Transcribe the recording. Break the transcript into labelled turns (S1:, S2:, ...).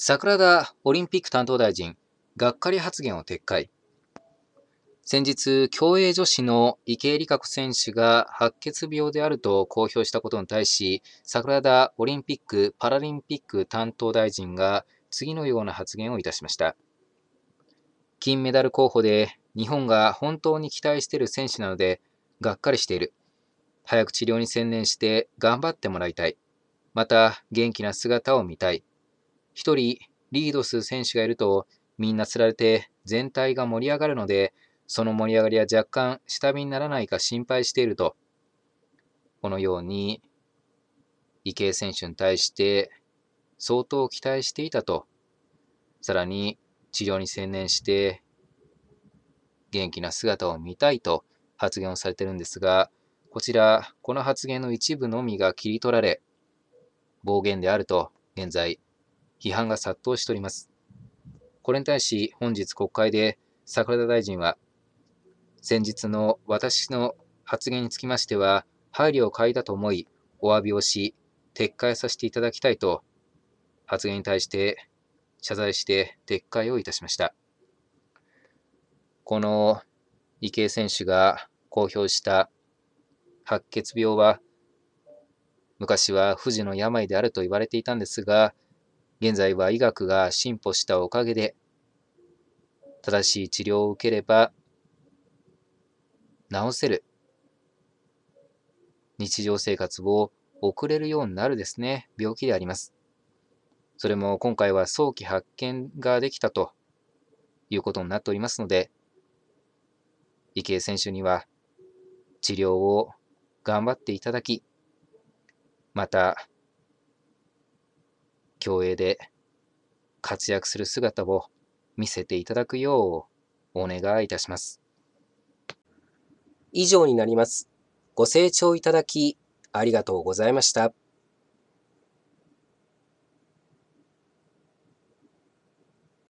S1: 桜田オリンピック担当大臣、がっかり発言を撤回。先日、競泳女子の池江璃花子選手が白血病であると公表したことに対し、桜田オリンピック・パラリンピック担当大臣が次のような発言をいたしました。金メダル候補で日本が本当に期待している選手なので、がっかりしている。早く治療に専念して頑張ってもらいたい。また、元気な姿を見たい。1人リードする選手がいるとみんなつられて全体が盛り上がるのでその盛り上がりは若干下火にならないか心配しているとこのように池江選手に対して相当期待していたとさらに治療に専念して元気な姿を見たいと発言をされてるんですがこちらこの発言の一部のみが切り取られ暴言であると現在批判が殺到しております。これに対し、本日国会で桜田大臣は、先日の私の発言につきましては、配慮を欠いたと思い、お詫びをし、撤回させていただきたいと、発言に対して謝罪して撤回をいたしました。この池江選手が公表した白血病は、昔は不治の病であると言われていたんですが、現在は医学が進歩したおかげで、正しい治療を受ければ治せる日常生活を送れるようになるですね、病気であります。それも今回は早期発見ができたということになっておりますので、池江選手には治療を頑張っていただき、また競泳で活躍する姿を見せていただくようお願いいたします。以上になります。ご清聴いただきありがとうございました。